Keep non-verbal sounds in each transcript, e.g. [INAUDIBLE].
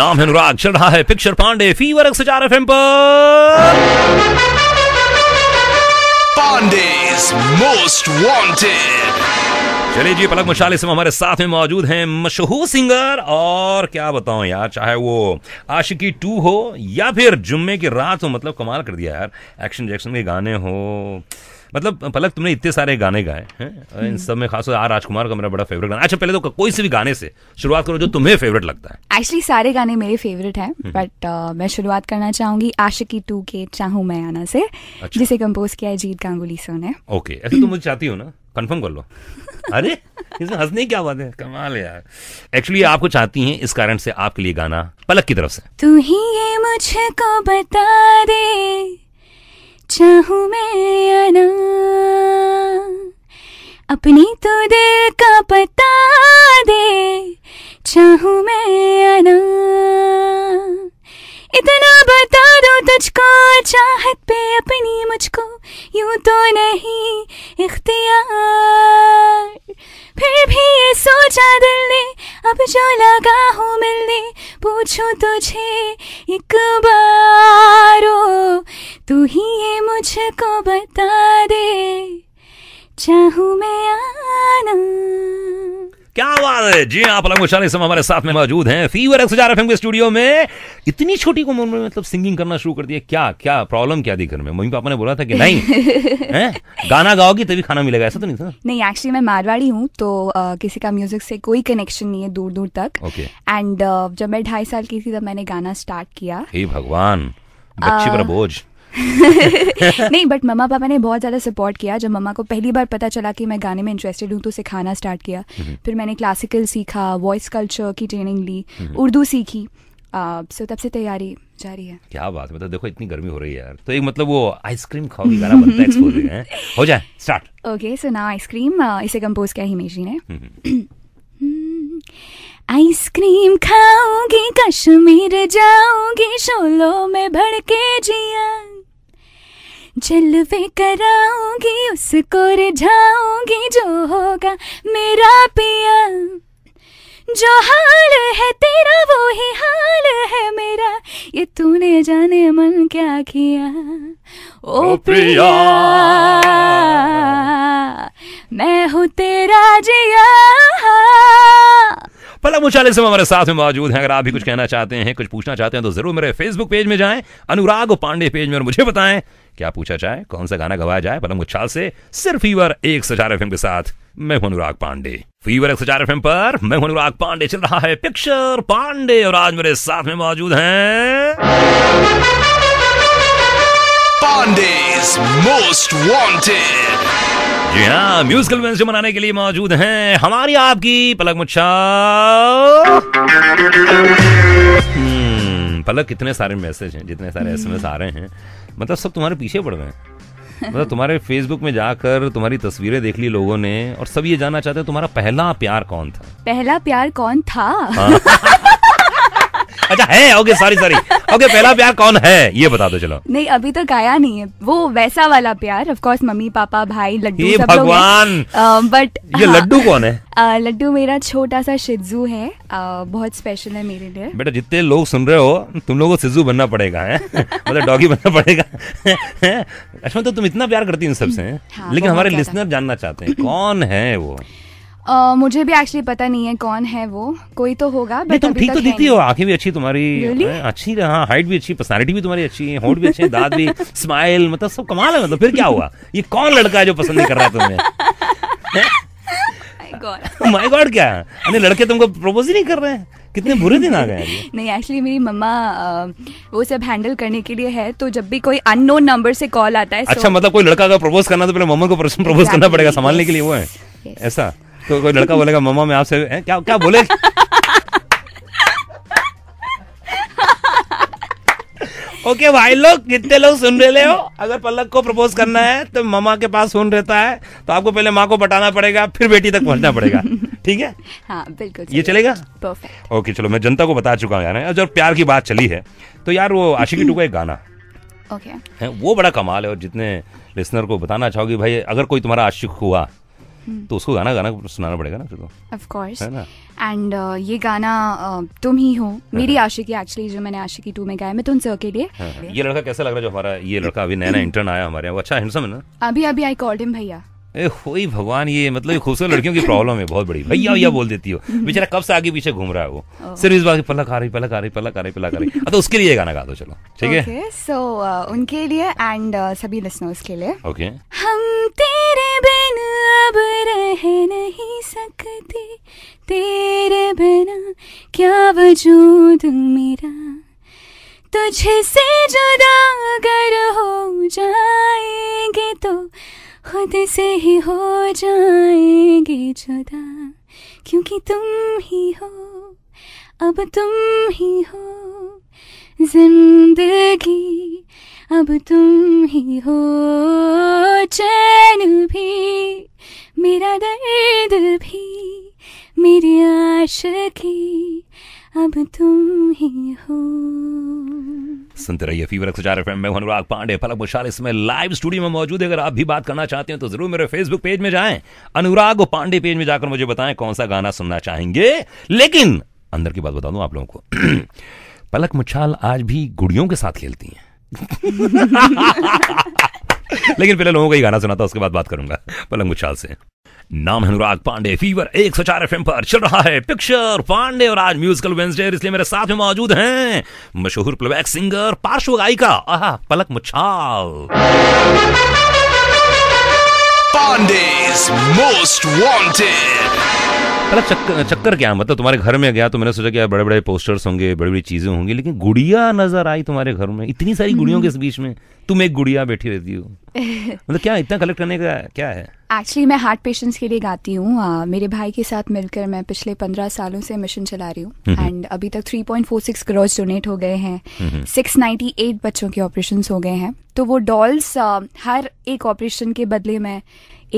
नाम है अनुराग चल रहा है पिक्चर पांडे फीवर एक सौ एफ पर पांडे मोस्ट वांटेड चलिए जी पलक मशाले से हमारे साथ में मौजूद हैं मशहूर सिंगर और क्या बताऊं यार चाहे वो आशिकी टू हो या फिर जुम्मे की रात हो मतलब कमाल कर दिया यार एक्शन जैक्शन के गाने हो मतलब पलक तुमने इतने सारे गाने गाए हैं इन सब में खासकर आर राजकुमार का मेरा बड़ा फेवरेट गाना अच्छा पहले तो कोई से भी गाने से शुरुआत करो जो तुम्हें फेवरेट लगता है एक्चुअली सारे गाने मेरे फेवरेट हैं बट हम्म। uh, मैं शुरुआत करना चाहूंगी आशिकी टू के चाहू मैं आना से अच्छा। जिसे कंपोज किया है जीत गांगुली सर ने ओके ऐसे तुम तो मुझे चाहती हो ना कंफर्म कर लो [LAUGHS] अरे इसमें हंसने क्या बात है कमाल यार एक्चुअली आपको चाहती हैं इस कारण से आपके लिए गाना पलक की तरफ से तू ही ये मुझे को बता दे चाहू मैं आना अपनी तो दिल का पता दे चाहूँ मैं आना इतना बता दो तुझको चाहत पे अपनी मुझको यूं तो नहीं इख्तियार फिर भी ये सोचा दिल ने अब जो लगा हूँ मिलने पूछो तुझे एक बार मुझको बता दे चाहू मैं आना क्या बात है जी हाँ, आप अलग शाली समय हमारे साथ में मौजूद हैं फीवर एक हजार एफएम के स्टूडियो में इतनी छोटी उम्र में मतलब सिंगिंग करना शुरू कर दिया क्या क्या प्रॉब्लम क्या थी घर में मम्मी पापा ने बोला था कि नहीं [LAUGHS] गाना गाओगी तभी खाना मिलेगा ऐसा तो नहीं था नहीं एक्चुअली मैं मारवाड़ी हूँ तो आ, किसी का म्यूजिक से कोई कनेक्शन नहीं है दूर दूर तक एंड okay. uh, जब मैं ढाई साल की थी तब मैंने गाना स्टार्ट किया हे भगवान बच्चे पर बोझ [LAUGHS] नहीं बट मम्मा पापा ने बहुत ज़्यादा सपोर्ट किया जब मम्मा को पहली बार पता चला कि मैं गाने में इंटरेस्टेड हूँ तो सिखाना स्टार्ट किया हम्म। फिर मैंने क्लासिकल सीखा वॉइस कल्चर की ट्रेनिंग ली हम्म। उर्दू सीखी सो तब से तैयारी जारी है क्या बात मतलब देखो इतनी गर्मी हो रही है यार तो एक मतलब वो आइसक्रीम खाओ गाना बनता है है हो जाए start okay so now ice cream इसे कंपोज किया हिमेश जी ने आइसक्रीम हम्म। खाओगी कश्मीर जाओगे शोलों में भड़के जिया जलवे कराऊंगी उसको रिझाऊंगी जो होगा मेरा पिया जो हाल है तेरा वो ही हाल है मेरा ये तूने जाने मन क्या किया ओ प्रिया मैं हूँ तेरा जिया पलक मुचालिस से हमारे साथ में मौजूद हैं अगर आप भी कुछ कहना चाहते हैं कुछ पूछना चाहते हैं तो जरूर मेरे फेसबुक पेज में जाएं अनुराग पांडे पेज में और मुझे बताएं क्या पूछा जाए कौन सा गाना गवाया जाए पलम उछाल से सिर्फ फीवर एक सचार फिल्म एफ के साथ मैं हूं अनुराग पांडे फीवर एक सचार फिल्म एफ पर मैं हूं अनुराग पांडे चल रहा है पिक्चर पांडे और आज मेरे साथ में मौजूद हैं पांडे मोस्ट वांटेड जी हाँ म्यूजिकल वेंसडे मनाने के लिए मौजूद हैं हमारी आपकी पलक मुच्छा हम्म, पलक कितने सारे मैसेज हैं जितने सारे एसएमएस हम्म। आ रहे हैं मतलब सब तुम्हारे पीछे पड़ रहे हैं मतलब तुम्हारे फेसबुक में जाकर तुम्हारी तस्वीरें देख ली लोगों ने और सब ये जानना चाहते हैं तुम्हारा पहला प्यार कौन था पहला प्यार कौन था हाँ। [LAUGHS] अच्छा है ओके सॉरी सॉरी ओके पहला प्यार कौन है ये बता दो चलो नहीं अभी तो गाया नहीं है वो वैसा वाला प्यार ऑफ कोर्स मम्मी पापा भाई लड्डू सब भगवान बट ये हाँ. लड्डू कौन है लड्डू मेरा छोटा सा शिजू है बहुत स्पेशल है मेरे लिए बेटा जितने लोग सुन रहे हो तुम लोगों को शिजू बनना पड़ेगा है मतलब डॉगी बनना पड़ेगा अच्छा तो तुम इतना प्यार करती हो सबसे हाँ, लेकिन हमारे लिसनर जानना चाहते हैं कौन है वो Uh, मुझे भी एक्चुअली पता नहीं है कौन है वो कोई तो होगा बट तुम ठीक तो दिखती हो आंखें भी अच्छी तुम्हारी really? हाँ, अच्छी हाँ हाइट भी अच्छी पर्सनैलिटी भी तुम्हारी अच्छी है होट भी अच्छे दाद भी स्माइल मतलब सब कमाल है मतलब फिर क्या हुआ ये कौन लड़का है जो पसंद नहीं कर रहा तुम्हें माय गॉड क्या अरे लड़के तुमको प्रपोज ही नहीं कर रहे हैं कितने बुरे दिन आ गए नहीं एक्चुअली मेरी मम्मा वो सब हैंडल करने के लिए है तो जब भी कोई अननोन नंबर से कॉल आता है अच्छा मतलब कोई लड़का का प्रपोज करना तो पहले मम्मा को प्रपोज करना पड़ेगा संभालने के लिए वो है ऐसा तो कोई लड़का बोलेगा मम्मा मैं आपसे क्या क्या बोले ओके okay, भाई लोग कितने लोग सुन रहे हो अगर पलक को प्रपोज करना है तो मामा के पास फोन रहता है तो आपको पहले माँ को बताना पड़ेगा फिर बेटी तक पहुंचना पड़ेगा ठीक है हाँ बिल्कुल ये चलेगा परफेक्ट ओके चलो मैं जनता को बता चुका हूँ यार जब प्यार की बात चली है तो यार वो आशिकी टू का एक गाना ओके okay. है वो बड़ा कमाल है और जितने लिसनर को बताना चाहोगी भाई अगर कोई तुम्हारा आशिक हुआ Hmm. तो उसको गाना गाना सुनाना पड़ेगा ना फिर तो ऑफ कोर्स एंड ये गाना uh, तुम ही हो हाँ, मेरी हाँ। आशिकी एक्चुअली जो मैंने आशिकी टू में गाया मैं तुमसे सर के लिए हाँ। ये लड़का कैसा लग रहा है जो हमारा ये लड़का अभी नया नया इंटर्न आया हमारे यहाँ अच्छा हैंडसम है ना अभी अभी आई कॉल्ड हिम भैया ए होई भगवान ये मतलब खूबसूरत लड़कियों की प्रॉब्लम है बहुत बड़ी भैया भैया बोल देती हो [LAUGHS] बेचारा कब से आगे पीछे घूम रहा है वो oh. सिर्फ इस बात पलक आ रही पलक आ रही पलक आ रही पलक आ रही [LAUGHS] तो उसके लिए गाना गा दो चलो ठीक है सो uh, उनके लिए एंड uh, सभी लिसनर्स के लिए ओके अब रह नहीं सकती तेरे बिना क्या वजूद मेरा तुझे से जुदा अगर हो जाएंगे तो खुद से ही हो जाएंगे जुदा क्योंकि तुम ही हो अब तुम ही हो जिंदगी अब तुम ही हो चैन भी मेरा दर्द भी मेरी आश की अब तुम ही हो सुनते रहिए फीवर एक एफएम अनुराग पांडे पलक मुशाल इसमें लाइव स्टूडियो में मौजूद है अगर आप भी बात करना चाहते हैं तो जरूर मेरे फेसबुक पेज में जाएं अनुराग पांडे पेज में जाकर मुझे बताएं कौन सा गाना सुनना चाहेंगे लेकिन अंदर की बात बता दूं आप लोगों को [CLEARS THROAT] पलक मुछाल आज भी गुड़ियों के साथ खेलती हैं [LAUGHS] लेकिन पहले लोगों का ही गाना सुनाता उसके बाद बात करूंगा पलक मुछाल से नाम है अनुराग पांडे फीवर एक सौ चार एफ पर चल रहा है पिक्चर पांडे और आज म्यूजिकल वेंसडे इसलिए मेरे साथ में मौजूद हैं मशहूर प्लेबैक सिंगर पार्श्व गायिका आहा पलक मुच्छाल पांडे मोस्ट वांटेड चक्कर चक्कर क्या मतलब तुम्हारे घर में गया तो मैंने सोचा कि बड़े बड़े पोस्टर्स होंगे बड़ी बड़ी चीजें होंगी लेकिन गुड़िया नजर आई तुम्हारे घर में इतनी सारी हम्म। गुड़ियों के बीच में तुम एक गुड़िया बैठी रहती हो मतलब क्या इतना कलेक्ट करने का क्या है एक्चुअली मैं हार्ट पेशेंट्स के लिए गाती हूँ मेरे भाई के साथ मिलकर मैं पिछले पंद्रह सालों से मिशन चला रही हूँ एंड अभी तक three point four crore donate हो गए हैं सिक्स एट बच्चों के ऑपरेशन हो गए हैं तो वो डॉल्स uh, हर एक ऑपरेशन के बदले में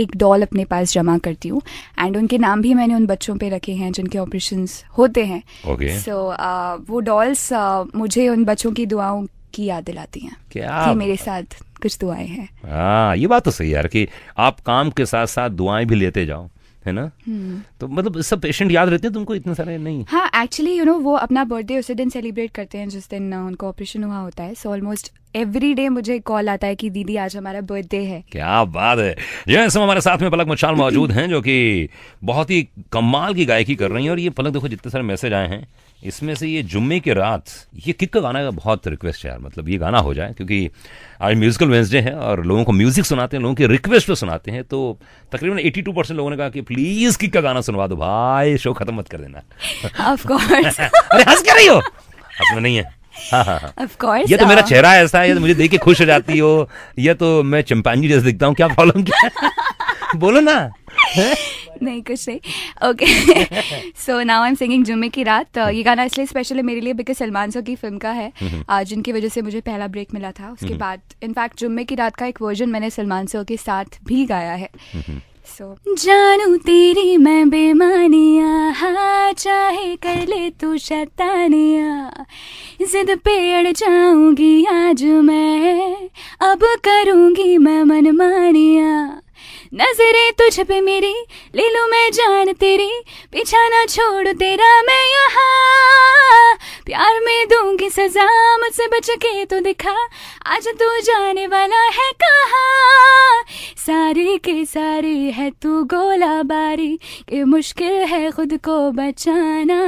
एक डॉल अपने पास जमा करती हूँ एंड उनके नाम भी मैंने उन बच्चों पे रखे हैं जिनके ऑपरेशन होते हैं सो okay. so, uh, वो डॉल्स uh, मुझे उन बच्चों की दुआओं की याद दिलाती हैं कि मेरे साथ कुछ दुआएं हैं हाँ ये बात तो सही यार कि आप काम के साथ साथ दुआएं भी लेते जाओ है ना हम्म। तो मतलब सब पेशेंट याद रहते हैं तुमको इतने सारे नहीं हाँ एक्चुअली यू नो वो अपना बर्थडे उसी दिन सेलिब्रेट करते हैं जिस दिन uh, उनको ऑपरेशन हुआ होता है सो ऑलमोस्ट एवरी डे मुझे कॉल आता है कि दीदी आज हमारा बर्थडे है क्या बात है जो इस हमारे साथ में पलक मचाल मौजूद हैं जो कि बहुत ही कमाल की गायकी कर रही हैं और ये पलक देखो जितने सारे मैसेज आए हैं इसमें से ये जुम्मे की रात ये किक का गाना का बहुत रिक्वेस्ट है यार मतलब ये गाना हो जाए क्योंकि आज म्यूजिकल वेंसडे है और लोगों को म्यूजिक सुनाते हैं लोगों की रिक्वेस्ट पे सुनाते हैं तो तकरीबन 82 परसेंट लोगों ने कहा कि प्लीज किक का गाना सुनवा दो भाई शो खत्म मत कर देना [LAUGHS] अरे हंस कर रही हो हंसना नहीं है हाँ हाँ हाँ ये तो मेरा हाँ। चेहरा ऐसा है तो मुझे देख के खुश हो जाती हो या तो मैं चिंपांजी जैसे दिखता हूँ क्या प्रॉब्लम क्या [LAUGHS] बोलो ना नहीं कुछ नहीं okay so now I am singing जुम्मे की रात ये गाना इसलिए स्पेशल है मेरे लिए बिकॉज सलमान सो की फिल्म का है हम्म, हम्म। uh, जिनकी वजह से मुझे पहला ब्रेक मिला था उसके हम्म, बाद इनफैक्ट जुम्मे की रात का एक वर्जन मैंने सलमान सो के साथ भी गाया है सो जानू तेरी मैं बेमानिया हा चाहे कर ले तू शैतानिया जिद पे अड़ जाऊंगी आज मैं अब करूंगी मैं मनमानिया नजरे तुझ पे मेरी ले लूँ मैं जान तेरी पीछा ना छोड़ तेरा मैं यहाँ प्यार में दूंगी सजा मुझसे बच के तो दिखा आज तू जाने वाला है कहा सारी के सारी है तू गोला बारी के मुश्किल है खुद को बचाना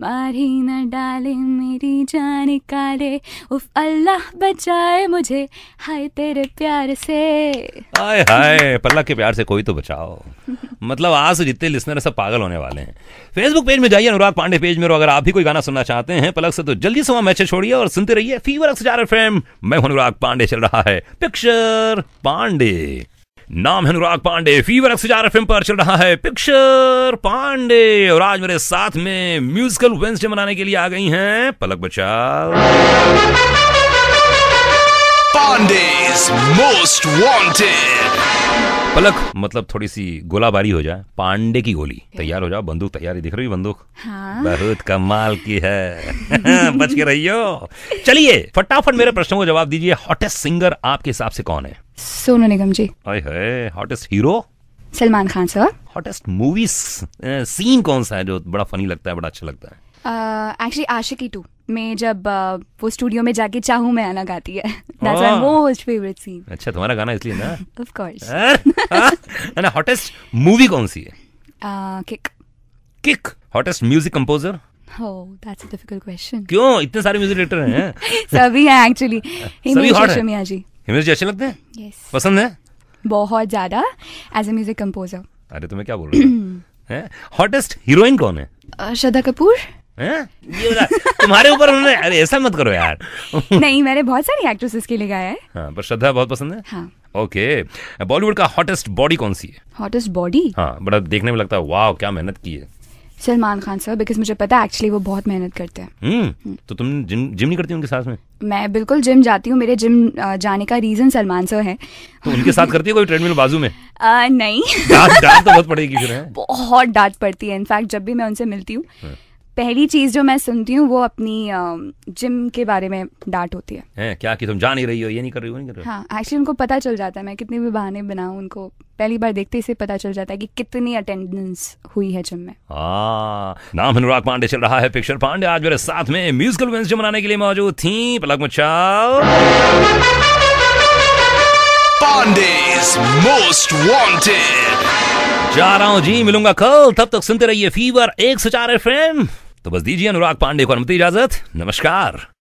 मारी न डाले मेरी जान काले उफ अल्लाह बचाए मुझे हाय तेरे प्यार से हाय हाय हाय पल्ला के प्यार से कोई तो बचाओ मतलब आज जितने लिसनर सब पागल होने वाले हैं फेसबुक पेज में जाइए अनुराग पांडे पेज में और अगर आप भी कोई गाना सुनना चाहते हैं पलक से तो जल्दी से वहां मैसेज छोड़िए और सुनते रहिए फीवर अक्सर एफएम मैं अनुराग पांडे चल रहा है पिक्चर पांडे नाम है अनुराग पांडे फीवर अक्सर फिल्म पर चल रहा है पिक्चर पांडे और आज मेरे साथ में म्यूजिकल वेंसडे मनाने के लिए आ गई हैं पलक बचाओ पांडेज मोस्ट वांटेड पलक मतलब थोड़ी सी गोलाबारी हो जाए पांडे की गोली तैयार हो जाओ बंदूक तैयारी दिख रही बंदूक हाँ। बहुत कमाल की है [LAUGHS] बच के रहियो चलिए फटाफट मेरे प्रश्नों को जवाब दीजिए हॉटेस्ट सिंगर आपके हिसाब से कौन है Sonu Nigam ji hottest hero Salman Khan sir hottest movies scene कौन सा है जो बड़ा फनी लगता है बड़ा अच्छा लगता है एक्चुअली आशिकी टू में जब वो स्टूडियो में जाके चाहूँ मैं आना गाती है that's my most favourite scene अच्छा तुम्हारा गाना इसलिए ना of course and hottest movie कौन सी है kick kick hottest music composer क्यों इतने सारे म्यूजिक डायरेक्टर हैं [LAUGHS] सभी हैं एक्चुअली [LAUGHS] हिमेश रेशमिया जी हिमेश जी लगते हैं yes. पसंद है बहुत ज्यादा एज ए म्यूजिक कंपोजर अरे तुम्हें तो क्या बोल रहे [CLEARS THROAT] हैं हॉटेस्ट हीरोइन कौन है श्रद्धा कपूर ये तुम्हारे ऊपर उन्होंने अरे ऐसा मत करो यार नहीं मैंने बहुत सारी एक्ट्रेसेस के लिए गाया है हाँ, पर श्रद्धा बहुत पसंद है हाँ. Okay okay. बॉलीवुड का हॉटेस्ट बॉडी कौन सी है हॉटेस्ट बॉडी हाँ बड़ा देखने में लगता है वाह क्या मेहनत की है सलमान खान सर बिकॉज मुझे पता है एक्चुअली वो बहुत मेहनत करते हैं हम्म, हम्म। तो तुम जिम जिम नहीं करती उनके साथ में मैं बिल्कुल जिम जाती हूँ मेरे जिम जाने का रीजन सलमान सर है तो उनके साथ करती है कोई ट्रेडमिल बाजू में आ, [LAUGHS] नहीं डांट डांट तो बहुत पड़ेगी फिर बहुत डांट पड़ती है इनफैक्ट जब भी मैं उनसे मिलती हूँ हाँ। पहली चीज जो मैं सुनती हूँ वो अपनी जिम के बारे में डांट होती है, ए, क्या कि तुम जा नहीं रही हो ये नहीं कर रही हो नहीं कर रही हाँ एक्चुअली उनको पता चल जाता है मैं कितने भी बहाने बनाऊ उनको पहली बार देखते ही पता चल जाता है कि कितनी अटेंडेंस हुई है जिम में आ, हाँ, नाम अनुराग पांडे चल रहा है पिक्चर पांडे आज मेरे साथ में म्यूजिकल वेंसडे मनाने के लिए मौजूद थी पलक मचाओ पांडे मोस्ट वांटेड जा रहा हूँ जी मिलूंगा कल तब तक सुनते रहिए फीवर एक सौ चार एफ तो बस दीजिए अनुराग पांडे को अनुमति इजाजत नमस्कार